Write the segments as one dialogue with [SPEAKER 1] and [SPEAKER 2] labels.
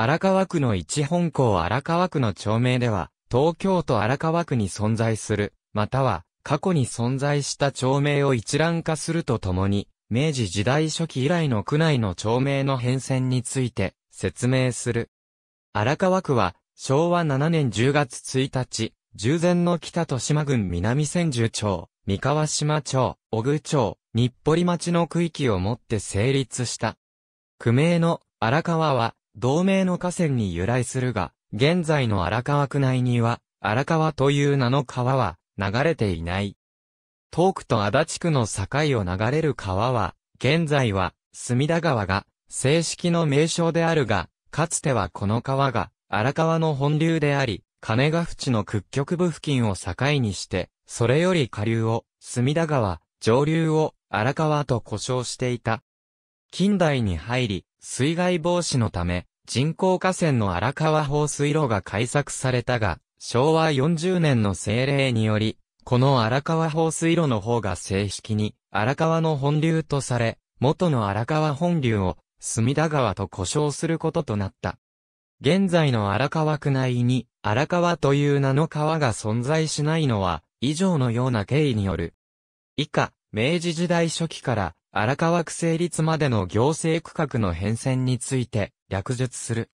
[SPEAKER 1] 荒川区の一本校荒川区の町名では、東京都荒川区に存在する、または、過去に存在した町名を一覧化するとともに、明治時代初期以来の区内の町名の変遷について、説明する。荒川区は、昭和7年10月1日、従前の北豊島郡南千住町、三河島町、小具町、日暮里町の区域をもって成立した。区名の荒川は、同名の河川に由来するが、現在の荒川区内には、荒川という名の川は流れていない。東区と足立区の境を流れる川は、現在は隅田川が正式の名称であるが、かつてはこの川が荒川の本流であり、金ヶ淵の屈曲部付近を境にして、それより下流を隅田川、上流を荒川と呼称していた。近代に入り、水害防止のため、人工河川の荒川放水路が開削されたが、昭和40年の政令により、この荒川放水路の方が正式に荒川の本流とされ、元の荒川本流を隅田川と呼称することとなった。現在の荒川区内に荒川という名の川が存在しないのは以上のような経緯による。以下、明治時代初期から荒川区成立までの行政区画の変遷について、略述する。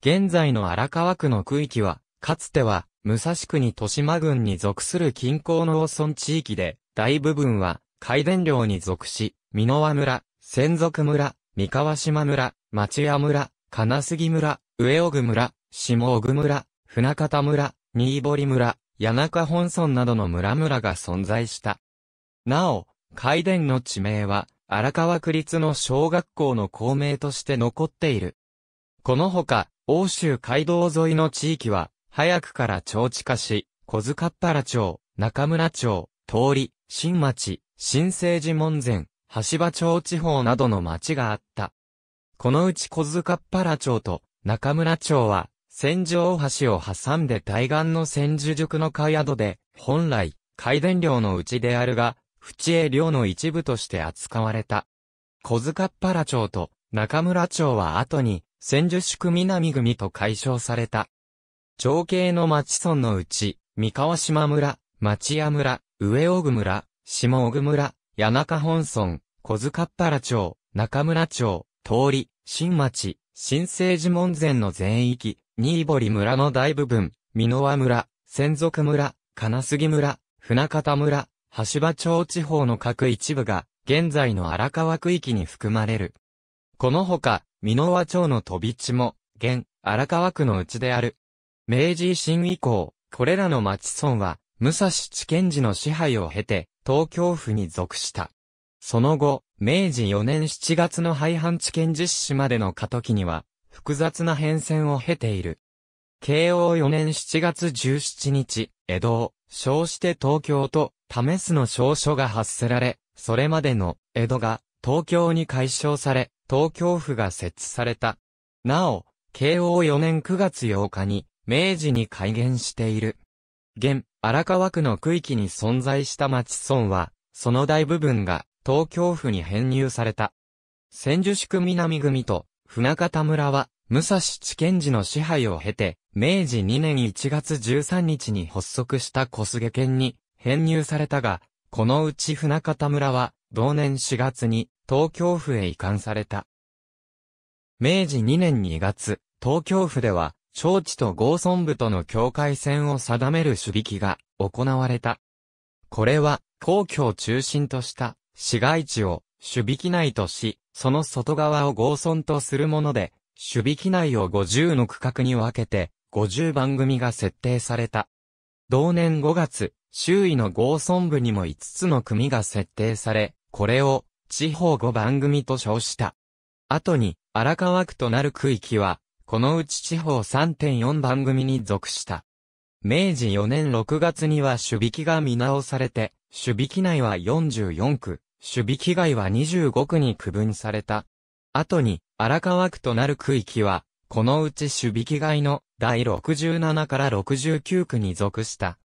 [SPEAKER 1] 現在の荒川区の区域は、かつては、武蔵区に豊島郡に属する近郊の農村地域で、大部分は、海田領に属し、箕輪村、仙族村、三河島村、町屋村、金杉村、上小具村、下小具村、船形村、新堀村、谷中本村などの村々が存在した。なお、海殿の地名は、荒川区立の小学校の校名として残っている。このほか、欧州街道沿いの地域は、早くから町地化し、小塚っ原町、中村町、通り、新町、新生寺門前、橋場町地方などの町があった。このうち小塚っ原町と中村町は、戦場大橋を挟んで対岸の千住塾の川宿で、本来、海伝領のうちであるが、淵江領の一部として扱われた。小塚原町と中村町は後に、千住宿南組と解消された。町系の町村のうち、三河島村、町屋村、上小郡村、下小郡村、谷中本村、小塚原町、中村町、通り、新町、新生寺門前の全域、新堀村の大部分、美濃輪村、仙族村、金杉村、船方村、橋場町地方の各一部が、現在の荒川区域に含まれる。このほか、箕輪町の飛び地も、現、荒川区のうちである。明治維新以降、これらの町村は、武蔵地検寺の支配を経て、東京府に属した。その後、明治4年7月の廃藩地検実施までの過渡期には、複雑な変遷を経ている。慶応4年7月17日、江戸を、称して東京と試すの証書が発せられ、それまでの江戸が東京に解消され、東京府が設置された。なお、慶応4年9月8日に、明治に改元している。現、荒川区の区域に存在した町村は、その大部分が東京府に編入された。千住宿南組と船方村は、武蔵地検寺の支配を経て、明治2年1月13日に発足した小菅県に編入されたが、このうち船方村は、同年4月に、東京府へ移管された。明治2年2月、東京府では、町地と合村部との境界線を定める守備機が行われた。これは、皇居を中心とした市街地を守備機内とし、その外側を合村とするもので、守備機内を50の区画に分けて、50番組が設定された。同年5月、周囲の合村部にも5つの組が設定され、これを地方5番組と称した。後に荒川区となる区域は、このうち地方3.4番組に属した。明治4年6月には守備機が見直されて、守備機内は44区、守備機外は25区に区分された。後に荒川区となる区域は、このうち守備機外の第67から69区に属した。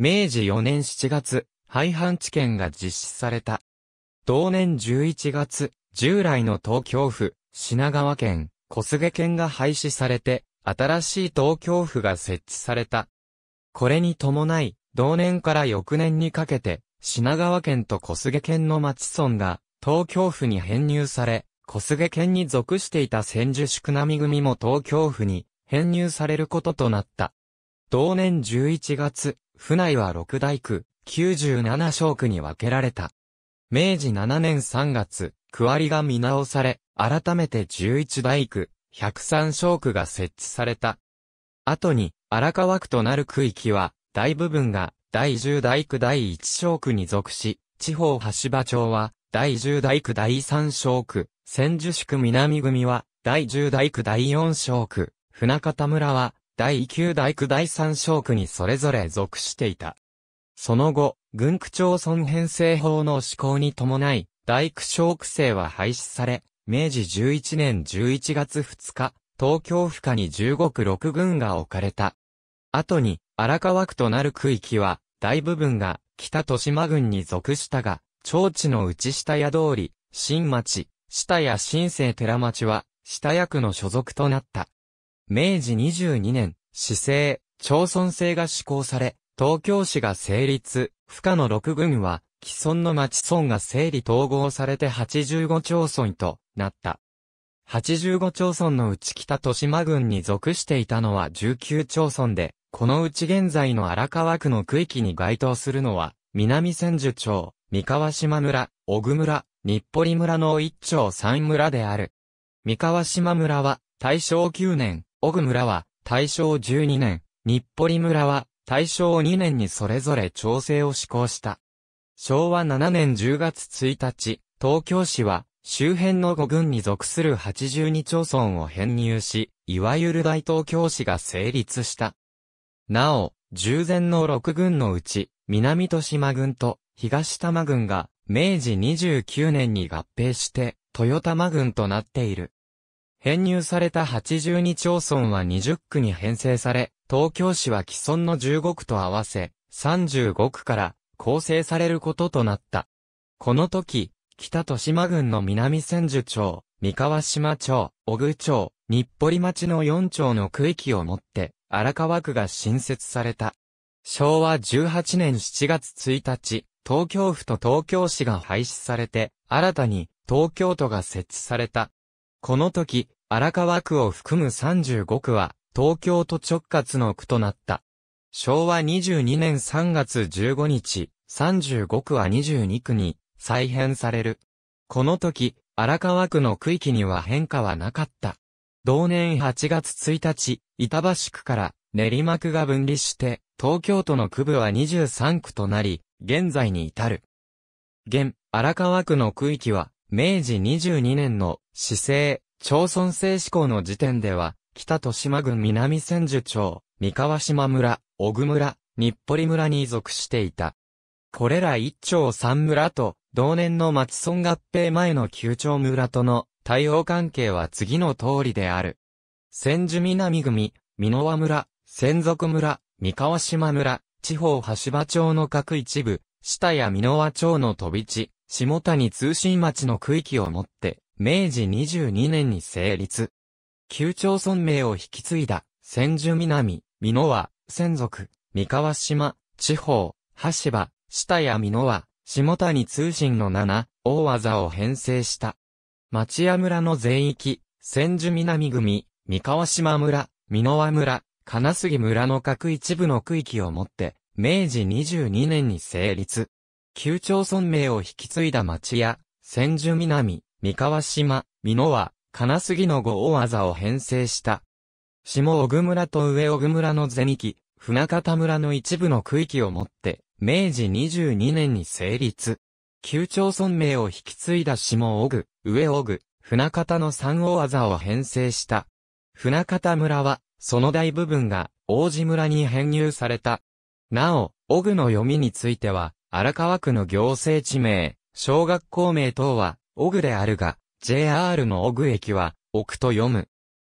[SPEAKER 1] 明治4年7月、廃藩置県が実施された。同年11月、従来の東京府、品川県、小菅県が廃止されて、新しい東京府が設置された。これに伴い、同年から翌年にかけて、品川県と小菅県の町村が、東京府に編入され、小菅県に属していた千住宿並組も東京府に編入されることとなった。同年11月、府内は六大区、97小区に分けられた。明治7年3月、区割りが見直され、改めて11大区、103小区が設置された。後に、荒川区となる区域は、大部分が第10大区第1小区に属し、地方橋場町は、第10大区第3小区、千住宿南組は、第10大区第4小区、船方村は、第9大区第3小区にそれぞれ属していた。その後、軍区町村編成法の施行に伴い、大区小区制は廃止され、明治11年11月2日、東京府下に15区6軍が置かれた。後に、荒川区となる区域は、大部分が北豊島郡に属したが、町地の内下屋通り、新町、下屋新生寺町は、下屋区の所属となった。明治22年、市政、町村制が施行され、東京市が成立、不可の6郡は、既存の町村が整理統合されて85町村となった。85町村のうち北豊島郡に属していたのは19町村で、このうち現在の荒川区の区域に該当するのは、南千住町、三河島村、小具村、日暮里村の一町三村である。三河島村は、大正9年、小具村は大正12年、日暮里村は大正2年にそれぞれ調整を施行した。昭和7年10月1日、東京市は周辺の5郡に属する82町村を編入し、いわゆる大東京市が成立した。なお、従前の6郡のうち、南豊島郡と東多摩郡が明治29年に合併して、豊玉郡となっている。編入された82町村は20区に編成され、東京市は既存の15区と合わせ、35区から構成されることとなった。この時、北豊島郡の南千住町、三河島町、小具町、日暮里町の4町の区域をもって、荒川区が新設された。昭和18年7月1日、東京府と東京市が廃止されて、新たに東京都が設置された。この時、荒川区を含む35区は、東京都直轄の区となった。昭和22年3月15日、35区は22区に再編される。この時、荒川区の区域には変化はなかった。同年8月1日、板橋区から練馬区が分離して、東京都の区部は23区となり、現在に至る。現、荒川区の区域は、明治22年の市政、町村制施行の時点では、北豊島郡南千住町、三河島村、小具村、日暮里村に属していた。これら一町三村と、同年の松村合併前の九町村との対応関係は次の通りである。千住南組、美輪村、千族村、三河島村、地方橋場町の各一部、下や美輪町の飛び地、下谷通信町の区域をもって、明治22年に成立。旧町村名を引き継いだ、千住南、美濃和、千族、三河島、地方、橋場、下や美濃和、下谷通信の7、大技を編成した。町屋村の全域、千住南組、三河島村、美濃和村、金杉村の各一部の区域をもって、明治22年に成立。旧町村名を引き継いだ町屋、千住南、三河島、美濃は、金杉の五大技を編成した。下小村と上小村の全域、船形村の一部の区域をもって、明治22年に成立。旧町村名を引き継いだ下小具、上小具、船形の三大技を編成した。船形村は、その大部分が、王子村に編入された。なお、小具の読みについては、荒川区の行政地名、小学校名等は、オグであるが、JR のオグ駅は、クと読む。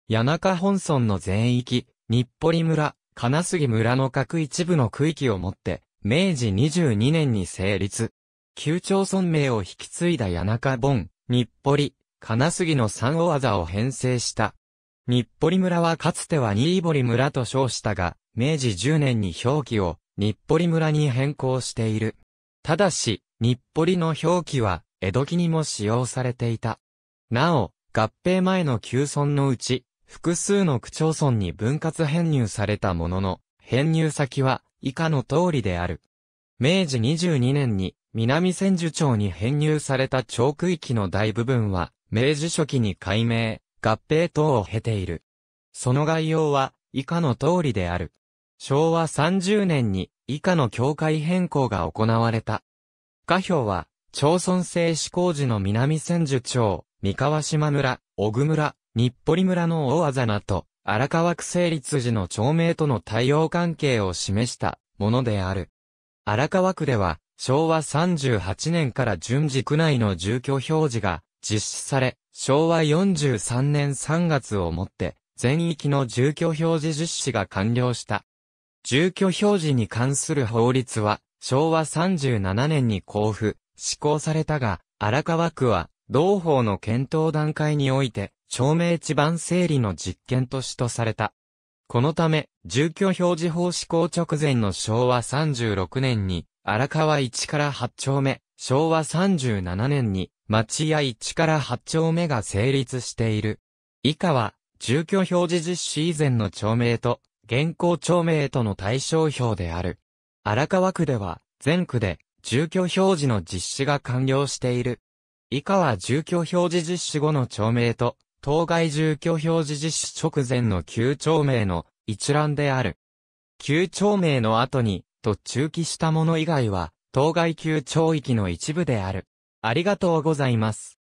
[SPEAKER 1] 谷中本村の全域、日暮里村、金杉村の各一部の区域をもって、明治22年に成立。旧町村名を引き継いだ谷中本、日暮里、金杉の三大技を編成した。日暮里村はかつては新堀村と称したが、明治10年に表記を日暮里村に変更している。ただし、日暮里の表記は江戸期にも使用されていた。なお、合併前の旧村のうち、複数の区町村に分割編入されたものの、編入先は以下の通りである。明治22年に南千住町に編入された町区域の大部分は、明治初期に改名、合併等を経ている。その概要は以下の通りである。昭和30年に以下の境界変更が行われた。下表は町村制施工時の南千住町、三河島村、小具村、日暮里村の大あと、荒川区成立時の町名との対応関係を示したものである。荒川区では、昭和38年から順次区内の住居表示が実施され、昭和43年3月をもって、全域の住居表示実施が完了した。住居表示に関する法律は、昭和37年に交付、施行されたが、荒川区は、同法の検討段階において、町名地盤整理の実験としとされた。このため、住居表示法施行直前の昭和36年に、荒川1から8丁目、昭和37年に、町屋1から8丁目が成立している。以下は、住居表示実施以前の町名と、現行町名との対象表である。荒川区では、全区で、住居表示の実施が完了している。以下は住居表示実施後の町名と、当該住居表示実施直前の旧町名の一覧である。旧町名の後に、と中期したもの以外は、当該旧町域の一部である。ありがとうございます。